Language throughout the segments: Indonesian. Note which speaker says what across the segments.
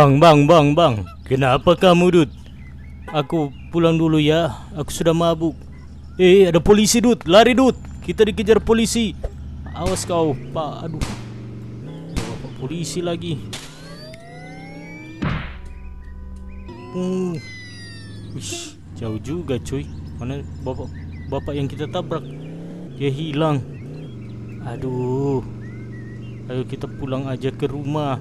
Speaker 1: Bang, bang, bang, bang. Kenapa kamu, Dut? Aku pulang dulu ya. Aku sudah mabuk. Eh, ada polisi, Dut. Lari, Dut. Kita dikejar polisi. Awas kau, Pak. Aduh. Bapak polisi lagi. Hmm. Uish, jauh juga, cuy. Mana bapak bapak yang kita tabrak? Dia hilang. Aduh. Ayo kita pulang aja ke rumah.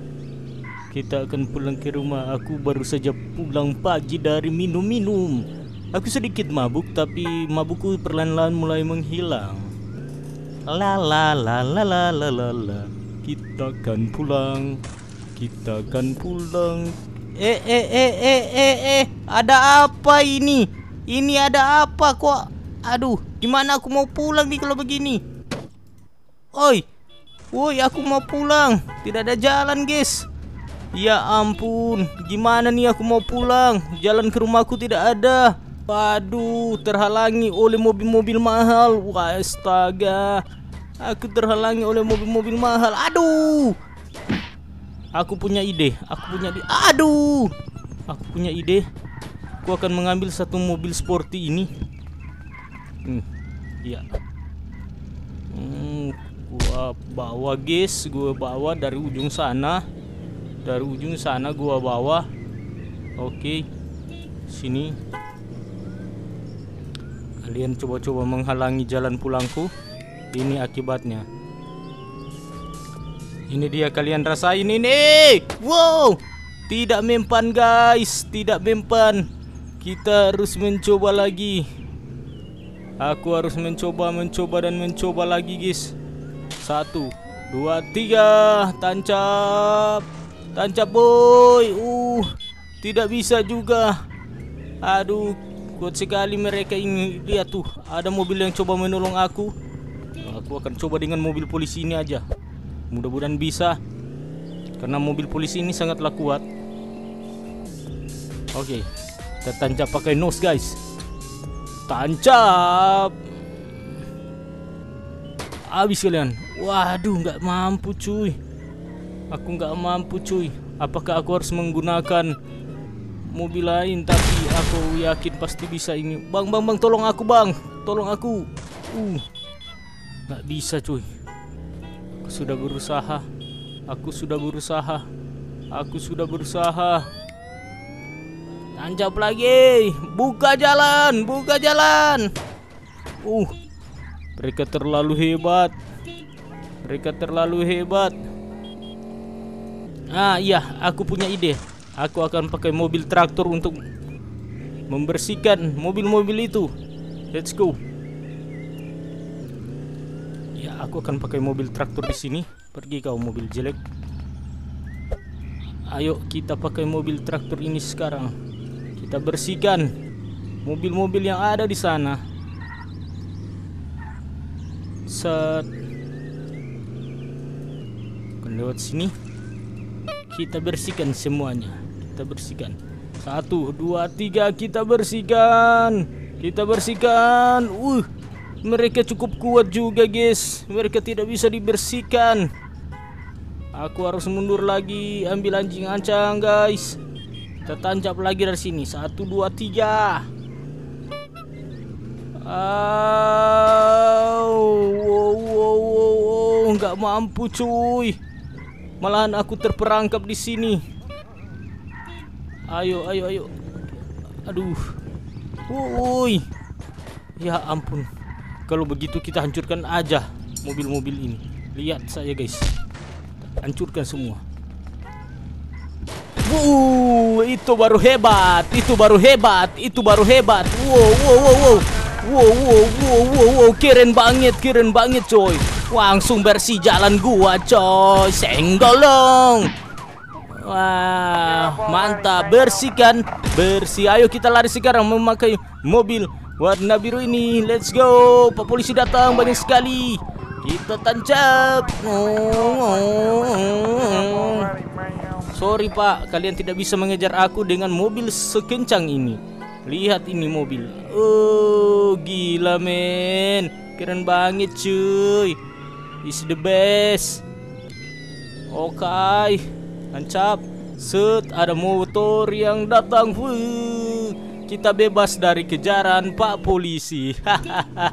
Speaker 1: Kita akan pulang ke rumah. Aku baru saja pulang pagi dari minum-minum. Aku sedikit mabuk, tapi mabukku perlahan-lahan mulai menghilang. La la la la la la la la. Kita akan pulang. Kita akan pulang. Eh eh eh eh eh eh. Ada apa ini? Ini ada apa kok? Aduh, gimana aku mau pulang nih kalau begini? Oi, woi aku mau pulang. Tidak ada jalan, guys. Ya ampun, gimana nih aku mau pulang? Jalan ke rumahku tidak ada. Waduh, terhalangi oleh mobil-mobil mahal. Wah, astaga. Aku terhalangi oleh mobil-mobil mahal. Aduh. Aku punya ide. Aku punya ide. Aduh. Aku punya ide. Aku akan mengambil satu mobil sporty ini. Hmm. Iya. Hmm, gua bawa, guys. Gua bawa dari ujung sana dari ujung sana gua bawa, oke sini kalian coba-coba menghalangi jalan pulangku ini akibatnya ini dia kalian rasain ini wow tidak mempan guys tidak mempan kita harus mencoba lagi aku harus mencoba mencoba dan mencoba lagi guys satu dua tiga tancap Tancap boy. Uh, tidak bisa juga. Aduh, kuat sekali mereka ini. Lihat tuh, ada mobil yang coba menolong aku. Aku akan coba dengan mobil polisi ini aja. Mudah-mudahan bisa. Karena mobil polisi ini sangatlah kuat. Oke, okay, kita tancap pakai nose guys. Tancap. Habis kalian. Waduh, nggak mampu cuy. Aku nggak mampu cuy. Apakah aku harus menggunakan mobil lain? Tapi aku yakin pasti bisa ini. Bang, bang, bang, tolong aku bang, tolong aku. Uh, Gak bisa cuy. Aku sudah berusaha. Aku sudah berusaha. Aku sudah berusaha. Tancap lagi. Buka jalan, buka jalan. Uh, mereka terlalu hebat. Mereka terlalu hebat. Ah iya, aku punya ide. Aku akan pakai mobil traktor untuk membersihkan mobil-mobil itu. Let's go. Ya, aku akan pakai mobil traktor di sini. Pergi kau mobil jelek. Ayo kita pakai mobil traktor ini sekarang. Kita bersihkan mobil-mobil yang ada di sana. Set. Akan lewat sini kita bersihkan semuanya kita bersihkan satu dua tiga kita bersihkan kita bersihkan uh mereka cukup kuat juga guys mereka tidak bisa dibersihkan aku harus mundur lagi ambil anjing ancang guys kita tancap lagi dari sini satu dua tiga Oh, wow, wow, wow, wow. nggak mampu cuy Malahan aku terperangkap di sini. Ayo, ayo, ayo. Aduh. Woi. Ya ampun. Kalau begitu kita hancurkan aja mobil-mobil ini. Lihat saya, guys. Hancurkan semua. Wow, itu baru hebat. Itu baru hebat. Itu baru hebat. wow, wow, wow. Wow, wow, wow, wow, wow. Keren banget, keren banget, coy. Langsung bersih jalan gua coy senggolong Wah mantap Bersihkan Bersih Ayo kita lari sekarang memakai mobil warna biru ini Let's go Pak polisi datang banyak sekali Kita tancap Sorry pak Kalian tidak bisa mengejar aku dengan mobil sekencang ini Lihat ini mobil. Oh, gila men. Keren banget cuy is the best oke okay. Lancap Set ada motor yang datang Wuh, Kita bebas dari kejaran pak polisi Hahaha.